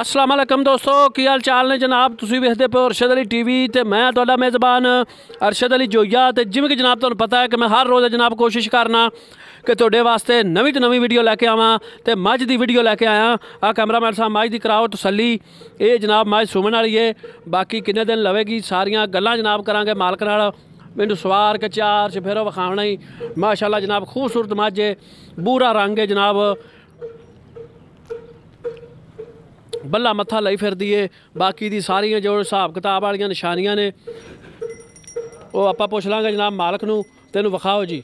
ਅਸਲਾਮ ਅਲੈਕਮ ਦੋਸਤੋ ਕੀ ਹਾਲ ਚਾਲ ਨੇ ਜਨਾਬ ਤੁਸੀਂ ਵੇਖਦੇ ਪਏ ਅਰਸ਼ਦ ਅਲੀ ਟੀਵੀ ਤੇ ਮੈਂ ਤੁਹਾਡਾ ਮੇਜ਼ਬਾਨ ਅਰਸ਼ਦ ਅਲੀ ਜੋਇਆ ਤੇ ਜਿਵੇਂ ਕਿ ਜਨਾਬ ਤੁਹਾਨੂੰ ਪਤਾ ਹੈ ਕਿ ਮੈਂ ਹਰ ਰੋਜ਼ ਜਨਾਬ ਕੋਸ਼ਿਸ਼ ਕਰਨਾ ਕਿ ਤੁਹਾਡੇ ਵਾਸਤੇ ਨਵੀਂ ਤੋਂ ਨਵੀਂ ਵੀਡੀਓ ਲੈ ਕੇ ਆਵਾਂ ਤੇ ਮੱਝ ਦੀ ਵੀਡੀਓ ਲੈ ਕੇ ਆਇਆ ਆ ਕੈਮਰਾਮੈਨ ਸਾਹਿਬ ਮੱਝ ਦੀ ਕਰਾਓ ਤਸੱਲੀ ਇਹ ਜਨਾਬ ਮੱਝ ਸੁਮਣ ਵਾਲੀ ਏ ਬਾਕੀ ਕਿੰਨੇ ਦਿਨ ਲਵੇਗੀ ਸਾਰੀਆਂ ਗੱਲਾਂ ਜਨਾਬ ਕਰਾਂਗੇ ਮਾਲਕ ਨਾਲ ਮੈਨੂੰ ਸਵਾਰ ਕੇ ਚਾਰ ਚ ਫੇਰੋ ਵਿਖਾਉਣਾ ਹੀ ਮਾਸ਼ਾਅੱਲਾ ਜਨਾਬ ਖੂਬਸੂਰਤ ਮੱਝ ਏ ਬੂਰਾ ਰੰਗ ਏ ਜਨਾਬ ਬੱਲਾ ਮੱਥਾ ਲਈ ਫਿਰਦੀ ਏ ਬਾਕੀ ਦੀ ਸਾਰੀਆਂ ਜੋ ਹਿਸਾਬ ਕਿਤਾਬ ਵਾਲੀਆਂ ਨਿਸ਼ਾਨੀਆਂ ਨੇ ਉਹ ਆਪਾਂ ਪੁੱਛ ਲਾਂਗੇ ਜਨਾਬ ਮਾਲਕ ਨੂੰ ਤੈਨੂੰ ਵਿਖਾਓ ਜੀ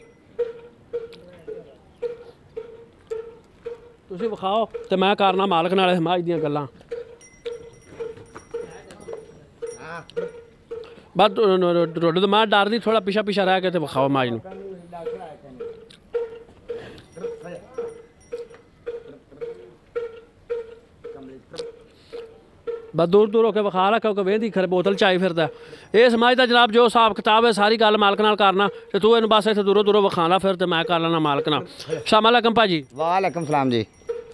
ਤੁਸੀਂ ਵਿਖਾਓ ਤੇ ਮੈਂ ਕਰਨਾ ਮਾਲਕ ਨਾਲ ਸਮਾਜ ਦੀਆਂ ਗੱਲਾਂ ਬਸ ਰੋਡ ਤੋਂ ਮੈਂ ਡਰਦੀ ਥੋੜਾ ਪਿਛਾ ਪਿਛਾ ਰਹਿ ਕੇ ਤੇ ਵਿਖਾਓ ਮਾਜ ਨੂੰ ਬਸ ਦੂਰ ਦੂਰ ਹੋ ਕੇ ਵਿਖਾ ਰਿਹਾ ਕਿਉਂਕਿ ਵੇਂਦੀ ਖਰ ਬੋਤਲ ਚਾਈ ਫਿਰਦਾ ਇਹ ਸਮਝਦਾ ਜਨਾਬ ਜੋ ਸਾਫ ਕਿਤਾਬ ਹੈ ਸਾਰੀ ਗੱਲ ਮਾਲਕ ਨਾਲ ਕਰਨਾ ਤੇ ਤੂੰ ਇਹਨੂੰ ਬਸ ਇੱਥੇ ਦੂਰੋਂ ਦੂਰੋਂ ਵਿਖਾਣਾ ਫਿਰ ਤੇ ਮੈਂ ਕਰ ਲੈਣਾ ਮਾਲਕ ਨਾਲ ਸ਼ਾਮ ਅਲੈਕਮ ਭਾਜੀ ਵਾਲੇਕਮ ਸਲਾਮ ਜੀ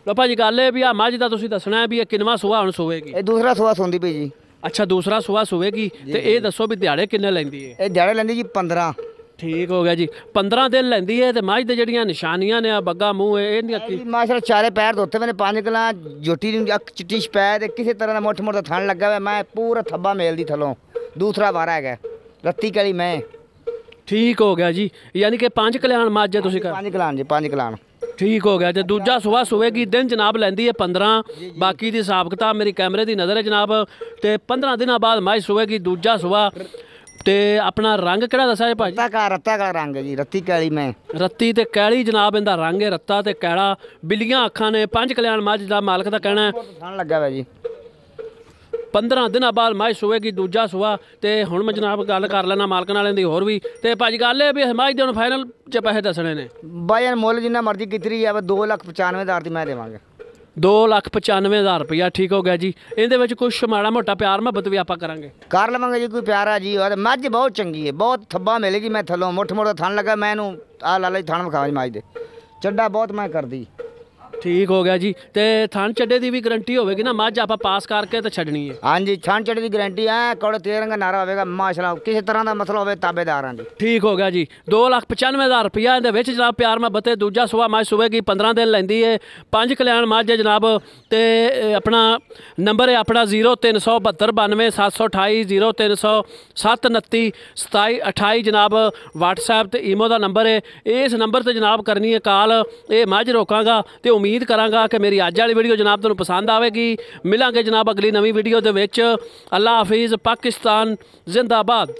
ਲੋ ਭਾਜੀ ਗੱਲ ਇਹ ਵੀ ਆ ਮੱਝ ਦਾ ਤੁਸੀਂ ਦੱਸਣਾ ਵੀ ਇਹ ਕਿੰਨਵਾ ਸੁਆ ਹੁਣ ਸੋਵੇਗੀ ਇਹ ਦੂਸਰਾ ਸੁਆ ਸੌਂਦੀ ਪਈ ਜੀ ਅੱਛਾ ਦੂਸਰਾ ਸੁਆ ਸੋਵੇਗੀ ਤੇ ਇਹ ਦੱਸੋ ਵੀ ਦਿਹਾੜੇ ਕਿੰਨੇ ਲੈਂਦੀ ਹੈ ਇਹ ਦਿਹਾੜੇ ਲੈਂਦੀ ਜੀ 15 ਠੀਕ ਹੋ ਗਿਆ ਜੀ 15 ਦਿਨ ਲੈਂਦੀ ਹੈ ਤੇ ਮਾਝ ਦੇ ਜਿਹੜੀਆਂ ਨਿਸ਼ਾਨੀਆਂ ਨੇ ਆ ਬੱਗਾ ਮੂੰਹ ਇਹ ਇਹਦੀਆਂ ਕੀ ਮਾਸ਼ਾਅੱਲਾ ਚਾਰੇ ਪੈਰ ਦੋਤੇ ਮੈਨੇ ਪੰਜ ਕਲਾ ਜੋਟੀ ਨੂੰ ਅੱਖ ਚਿੱਟੀ ਸ਼ਪੈਦ ਕਿਸੇ ਤਰ੍ਹਾਂ ਦਾ ਮੋਟਾ ਮੋਟਾ ਥਣ ਲੱਗਾ ਹੋਇਆ ਮੈਂ ਪੂਰਾ ਥੱਬਾ ਮੇਲਦੀ ਥਲੋਂ ਦੂਸਰਾ ਵਾਰਾ ਹੈਗਾ ਰੱਤੀ ਕਲੀ ਮੈਂ ਠੀਕ ਹੋ ਗਿਆ ਜੀ ਯਾਨੀ ਕਿ ਪੰਜ ਕਲਿਆਣ ਮਾਝ ਜੇ ਤੁਸੀਂ ਕਰ ਪੰਜ ਕਲਾਣ ਜੀ ਪੰਜ ਕਲਾਣ ਠੀਕ ਹੋ ਗਿਆ ਤੇ ਦੂਜਾ ਸਵੇਰ ਕੀ ਦਿਨ ਜਨਾਬ ਲੈਂਦੀ ਹੈ 15 ਬਾਕੀ ਦੀ ਹਿਸਾਬ ਕਿਤਾਬ ਮੇਰੀ ਕੈਮਰੇ ਦੀ ਨਜ਼ਰ ਹੈ ਜਨਾਬ ਤੇ 15 ਦਿਨਾਂ ਬਾਅਦ ਮੱਝ ਕੀ ਦੂਜਾ ਸਵੇਰ ਤੇ ਆਪਣਾ ਰੰਗ ਕਿਹੜਾ ਦੱਸਾਂ ਜੀ ਭਾਜੀ ਰੱਤਾ ਕਾ ਰੱਤਾ ਕਾ ਰੰਗ ਜੀ ਰੱਤੀ ਕੈਲੀ ਮੈਂ ਰੱਤੀ ਤੇ ਕੈਲੀ ਜਨਾਬ ਇਹਦਾ ਰੰਗ ਹੈ ਰੱਤਾ ਤੇ ਕੈਲਾ ਬਿੱਲੀਆਂ ਅੱਖਾਂ ਨੇ ਪੰਜ ਕਲਿਆਣ ਮੱਝ ਦਾ ਮਾਲਕ ਦਾ ਕਹਿਣਾ ਹੈ ਸਣ ਲੱਗਾ ਵਾ ਜੀ 15 ਦਿਨਾਂ ਬਾਅਦ ਮਾਈ ਸੋਏਗੀ ਦੂਜਾ ਸੁਆ ਤੇ ਹੁਣ ਮੈਂ ਜਨਾਬ ਗੱਲ ਕਰ ਲੈਣਾ ਮਾਲਕ ਨਾਲ ਇਹਦੀ ਹੋਰ ਵੀ ਤੇ ਭਾਜੀ ਗੱਲ ਇਹ ਵੀ ਹਮਾਈ ਦੇ ਹੁਣ ਫਾਈਨਲ ਚ ਪੈਸੇ ਦੱਸਣੇ ਨੇ ਬਾਈ ਮੁੱਲ ਜਿੰਨਾ ਮਰਜ਼ੀ ਕਿਤਰੀ ਆ 2 ਲੱਖ 95 ਹਜ਼ਾਰ ਦੀ ਮੈਂ ਦੇਵਾਂਗਾ 295000 ਰੁਪਇਆ ਠੀਕ ਹੋ ਗਿਆ ਜੀ ਇਹਦੇ ਵਿੱਚ ਕੁਝ ਮਾੜਾ ਮੋਟਾ ਪਿਆਰ ਮੁਹੱਬਤ ਵੀ ਆਪਾਂ ਕਰਾਂਗੇ ਕਰ ਲਵਾਂਗੇ ਜੀ ਕੋਈ ਪਿਆਰਾ ਜੀ ਔਰ ਮੱਝ ਬਹੁਤ ਚੰਗੀ ਹੈ ਬਹੁਤ ਥੱਬਾ ਮਿਲੇਗੀ ਮੈਂ ਥੱਲੋਂ ਮੁੱਠ ਮੁੱਠ ਥਣ ਲੱਗਾ ਮੈਂ ਇਹਨੂੰ ਆ ਲਾ ਲਈ ਥਣ ਮਖਾਜ ਮੱਝ ਦੇ ਚੱਡਾ ਬਹੁਤ ਮੈਂ ਕਰਦੀ ਠੀਕ ਹੋ ਗਿਆ ਜੀ ਤੇ ਥਣ ਛੱਡੇ ਦੀ ਵੀ ਗਰੰਟੀ ਹੋਵੇਗੀ ਨਾ ਮੱਝ ਆਪਾਂ ਪਾਸ ਕਰਕੇ ਤੇ ਛੱਡਣੀ ਹੈ ਹਾਂਜੀ ਥਣ ਛੱਡੇ ਦੀ ਗਰੰਟੀ ਐ ਕੋਲ ਤੇਰੰਗਾ ਨਾਰਾ ਹੋਵੇਗਾ ਮਾਸ਼ਾਅੱਲਾ ਕਿਸੇ ਤਰ੍ਹਾਂ ਦਾ ਮਸਲਾ ਹੋਵੇ ਤਾਬੇਦਾਰਾਂ ਦੀ ਠੀਕ ਹੋ ਗਿਆ ਜੀ 295000 ਰੁਪਿਆ ਇਹਦੇ ਵਿੱਚ ਜਨਾਬ ਪਿਆਰ ਮੈਂ ਬਤੇ ਦੂਜਾ ਸਵਾ ਮੱਝ ਸੁਵੇਗੀ 15 ਦਿਨ ਲੈਂਦੀ ਹੈ ਪੰਜ ਕਲਿਆਣ ਮੱਝ ਜਨਾਬ ਤੇ ਆਪਣਾ ਨੰਬਰ ਹੈ ਆਪਣਾ 03792703037292728 ਜਨਾਬ WhatsApp ਤੇ ਈਮੋ ਦਾ ਨੰਬਰ ਹੈ ਇਸ ਨੰਬਰ ਤੇ ਜਨਾਬ ਕਰਨੀ ਹੈ ਕਾਲ ਇਹ ਮੱਝ ਰੋਕਾਂਗਾ ਤੇ ਉਮੀਦ ਉਮੀਦ ਕਰਾਂਗਾ ਕਿ ਮੇਰੀ ਅੱਜ ਵਾਲੀ ਵੀਡੀਓ ਜਨਾਬ ਤੁਹਾਨੂੰ ਪਸੰਦ ਆਵੇਗੀ ਮਿਲਾਂਗੇ ਜਨਾਬ ਅਗਲੀ ਨਵੀਂ ਵੀਡੀਓ ਦੇ ਵਿੱਚ ਅੱਲਾ ਹਾਫਿਜ਼ ਪਾਕਿਸਤਾਨ ਜ਼ਿੰਦਾਬਾਦ